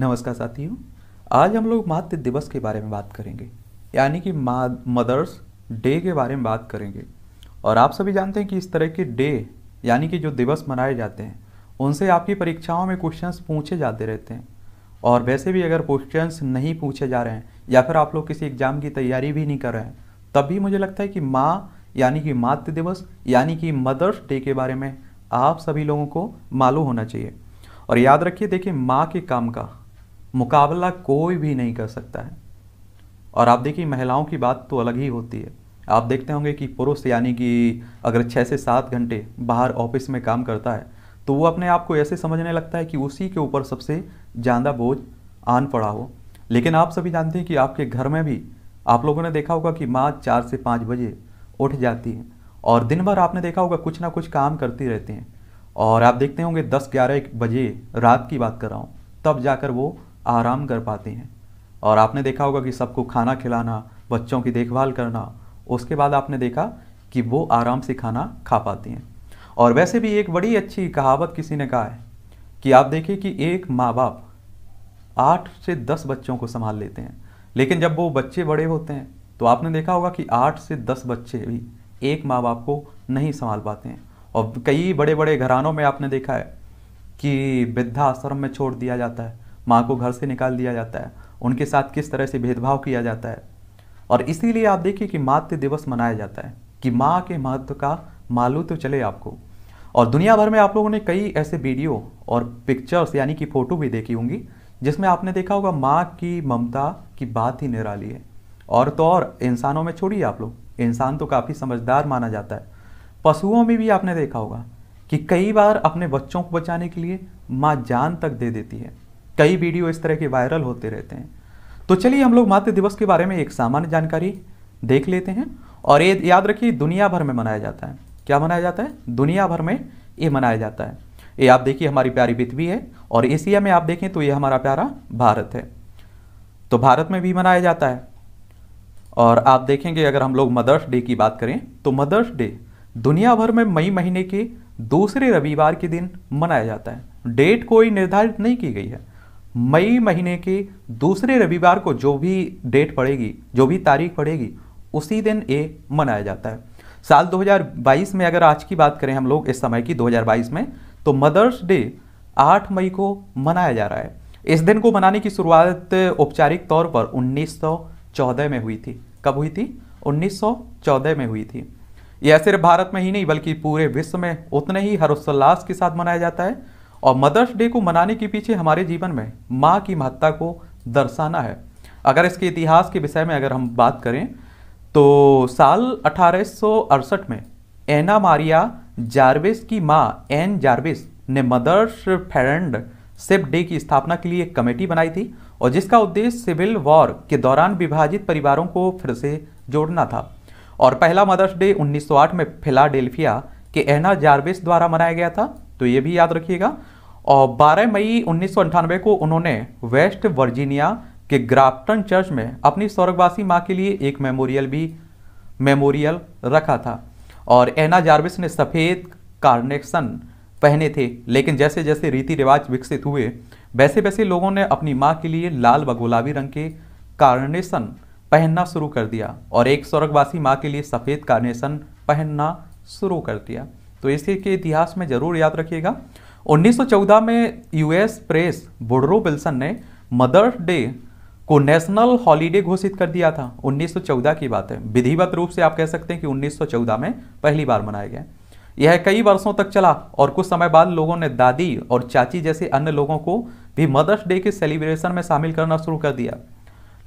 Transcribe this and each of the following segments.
नमस्कार साथियों आज हम लोग मातृ दिवस के बारे में बात करेंगे यानी कि मदर्स डे के बारे में बात करेंगे और आप सभी जानते हैं कि इस तरह के डे यानी कि जो दिवस मनाए जाते हैं उनसे आपकी परीक्षाओं में क्वेश्चंस पूछे जाते रहते हैं और वैसे भी अगर क्वेश्चंस नहीं पूछे जा रहे हैं या फिर आप लोग किसी एग्ज़ाम की तैयारी भी नहीं कर रहे हैं तब भी मुझे लगता है कि माँ यानी कि मातृ दिवस यानी कि मदर्स डे के बारे में आप सभी लोगों को मालूम होना चाहिए और याद रखिए देखिए माँ के काम का मुकाबला कोई भी नहीं कर सकता है और आप देखिए महिलाओं की बात तो अलग ही होती है आप देखते होंगे कि पुरुष यानी कि अगर छः से सात घंटे बाहर ऑफिस में काम करता है तो वो अपने आप को ऐसे समझने लगता है कि उसी के ऊपर सबसे ज़्यादा बोझ आन पड़ा हो लेकिन आप सभी जानते हैं कि आपके घर में भी आप लोगों ने देखा होगा कि माँ चार से पाँच बजे उठ जाती हैं और दिन भर आपने देखा होगा कुछ ना कुछ काम करती रहती हैं और आप देखते होंगे दस ग्यारह बजे रात की बात कर रहा हूँ तब जाकर वो आराम कर पाती हैं और आपने देखा होगा कि सबको खाना खिलाना बच्चों की देखभाल करना उसके बाद आपने देखा कि वो आराम से खाना खा पाती हैं और वैसे भी एक बड़ी अच्छी कहावत किसी ने कहा है कि आप देखिए कि एक माँ बाप आठ से दस बच्चों को संभाल लेते हैं लेकिन जब वो बच्चे बड़े होते हैं तो आपने देखा होगा कि आठ से दस बच्चे भी एक माँ बाप को नहीं संभाल पाते हैं और कई बड़े बड़े घरानों में आपने देखा है कि वृद्धाश्रम में छोड़ दिया जाता है माँ को घर से निकाल दिया जाता है उनके साथ किस तरह से भेदभाव किया जाता है और इसीलिए आप देखिए कि मातृ दिवस मनाया जाता है कि माँ के महत्व का मालूम तो चले आपको और दुनिया भर में आप लोगों ने कई ऐसे वीडियो और पिक्चर्स यानी कि फ़ोटो भी देखी होंगी जिसमें आपने देखा होगा माँ की ममता की बात ही निराली है और तो और इंसानों में छोड़िए आप लोग इंसान तो काफ़ी समझदार माना जाता है पशुओं में भी आपने देखा होगा कि कई बार अपने बच्चों को बचाने के लिए माँ जान तक दे देती है कई वीडियो इस तरह के वायरल होते रहते हैं तो चलिए हम लोग मातृ दिवस के बारे में एक सामान्य जानकारी देख लेते हैं और ये याद रखिए दुनिया भर में मनाया जाता है क्या मनाया जाता है दुनिया भर में ये मनाया जाता है ये आप देखिए हमारी प्यारी पृथ्वी है और एशिया में आप देखें तो ये हमारा प्यारा भारत है तो भारत में भी मनाया जाता है और आप देखेंगे अगर हम लोग मदर्स डे की बात करें तो मदर्स डे दुनिया भर में मई महीने के दूसरे रविवार के दिन मनाया जाता है डेट कोई निर्धारित नहीं की गई है मई महीने के दूसरे रविवार को जो भी डेट पड़ेगी जो भी तारीख पड़ेगी उसी दिन ये मनाया जाता है साल 2022 में अगर आज की बात करें हम लोग इस समय की 2022 में तो मदर्स डे 8 मई को मनाया जा रहा है इस दिन को मनाने की शुरुआत औपचारिक तौर पर 1914 में हुई थी कब हुई थी 1914 में हुई थी यह सिर्फ भारत में ही नहीं बल्कि पूरे विश्व में उतने ही हर्षोल्लास के साथ मनाया जाता है और मदर्स डे को मनाने के पीछे हमारे जीवन में माँ की महत्ता को दर्शाना है अगर इसके इतिहास के विषय में अगर हम बात करें तो साल अठारह में एना मारिया जार्विस की माँ एन जार्विस ने मदर्स फेरेंड सिप डे की स्थापना के लिए एक कमेटी बनाई थी और जिसका उद्देश्य सिविल वॉर के दौरान विभाजित परिवारों को फिर से जोड़ना था और पहला मदर्स डे 1908 में फिलाडेल्फिया के एना जार्विस द्वारा मनाया गया था तो ये भी याद रखिएगा और 12 मई उन्नीस को उन्होंने वेस्ट वर्जीनिया के ग्राफ्टन चर्च में अपनी स्वर्गवासी माँ के लिए एक मेमोरियल भी मेमोरियल रखा था और एना जार्विस ने सफ़ेद कार्नेक्सन पहने थे लेकिन जैसे जैसे रीति रिवाज विकसित हुए वैसे वैसे लोगों ने अपनी माँ के लिए लाल व गुलाबी रंग के कार्नेशन पहनना शुरू कर दिया और एक स्वर्गवासी माँ के लिए सफ़ेद कार्नेशन पहनना शुरू कर दिया तो इसी के इतिहास में ज़रूर याद रखिएगा 1914 में यूएस प्रेस बोडरो विल्सन ने मदर्स डे को नेशनल हॉलीडे घोषित कर दिया था 1914 की बात है विधिवत रूप से आप कह सकते हैं कि 1914 में पहली बार मनाया गया यह कई वर्षों तक चला और कुछ समय बाद लोगों ने दादी और चाची जैसे अन्य लोगों को भी मदर्स डे के सेलिब्रेशन में शामिल करना शुरू कर दिया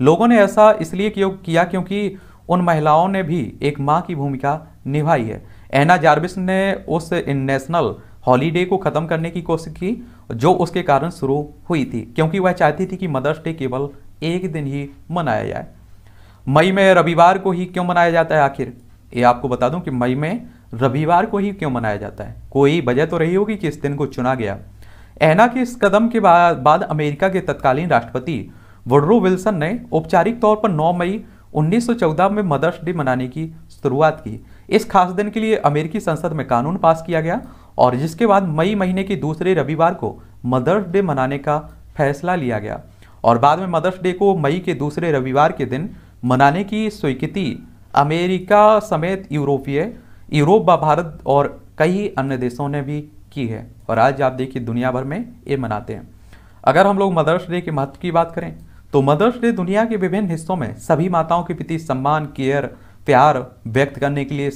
लोगों ने ऐसा इसलिए किया क्योंकि उन महिलाओं ने भी एक माँ की भूमिका निभाई है एना जार्विस ने उस नेशनल हॉलीडे को ख़त्म करने की कोशिश की जो उसके कारण शुरू हुई थी क्योंकि वह चाहती थी कि मदर्स डे केवल एक दिन ही मनाया जाए मई में रविवार को ही क्यों मनाया जाता है आखिर ये आपको बता दूं कि मई में रविवार को ही क्यों मनाया जाता है कोई वजह तो रही होगी कि इस दिन को चुना गया ऐना के इस कदम के बाद अमेरिका के तत्कालीन राष्ट्रपति वुड्रो विल्सन ने औपचारिक तौर पर 9 मई 1914 में मदर्स डे मनाने की शुरुआत की इस खास दिन के लिए अमेरिकी संसद में कानून पास किया गया और जिसके बाद मई महीने के दूसरे रविवार को मदर्स डे मनाने का फैसला लिया गया और बाद में मदर्स डे को मई के दूसरे रविवार के दिन मनाने की स्वीकृति अमेरिका समेत यूरोपीय यूरोप व भारत और कई अन्य देशों ने भी की है और आज आप देखिए दुनिया भर में ये मनाते हैं अगर हम लोग मदर्स डे के महत्व की बात करें तो मदर्स डे दुनिया के विभिन्न हिस्सों में सभी माताओं के प्रति सम्मान केयर प्यार व्यक्त करने के लिए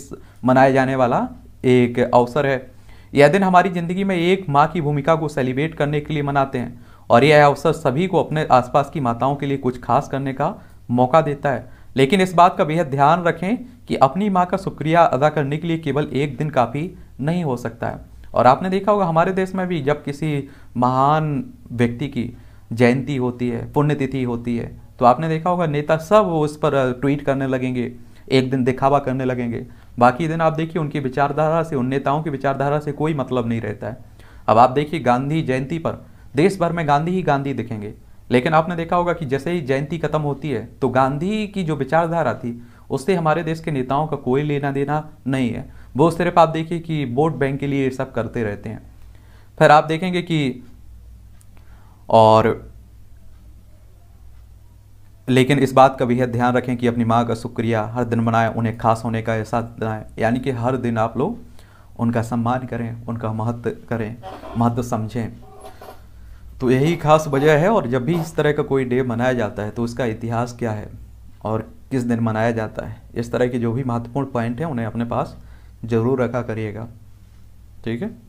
मनाया जाने वाला एक अवसर है यह दिन हमारी ज़िंदगी में एक माँ की भूमिका को सेलिब्रेट करने के लिए मनाते हैं और यह अवसर सभी को अपने आसपास की माताओं के लिए कुछ खास करने का मौका देता है लेकिन इस बात का बेहद ध्यान रखें कि अपनी माँ का शुक्रिया अदा करने के लिए केवल एक दिन काफ़ी नहीं हो सकता है और आपने देखा होगा हमारे देश में भी जब किसी महान व्यक्ति की जयंती होती है पुण्यतिथि होती है तो आपने देखा होगा नेता सब उस पर ट्वीट करने लगेंगे एक दिन दिखावा करने लगेंगे बाकी दिन आप देखिए उनकी विचारधारा से उन नेताओं की विचारधारा से कोई मतलब नहीं रहता है अब आप देखिए गांधी जयंती पर देश भर में गांधी ही गांधी दिखेंगे लेकिन आपने देखा होगा कि जैसे ही जयंती खत्म होती है तो गांधी की जो विचारधारा थी उससे हमारे देश के नेताओं का कोई लेना देना नहीं है वो सिर्फ आप देखिए कि वोट बैंक के लिए ये सब करते रहते हैं फिर आप देखेंगे कि और लेकिन इस बात का भी है ध्यान रखें कि अपनी माँ का शुक्रिया हर दिन मनाएं उन्हें खास होने का एहसास दिलाएं यानी कि हर दिन आप लोग उनका सम्मान करें उनका महत्व करें महत्व समझें तो यही खास वजह है और जब भी इस तरह का कोई डे मनाया जाता है तो उसका इतिहास क्या है और किस दिन मनाया जाता है इस तरह के जो भी महत्वपूर्ण पॉइंट हैं उन्हें अपने पास ज़रूर रखा करिएगा ठीक है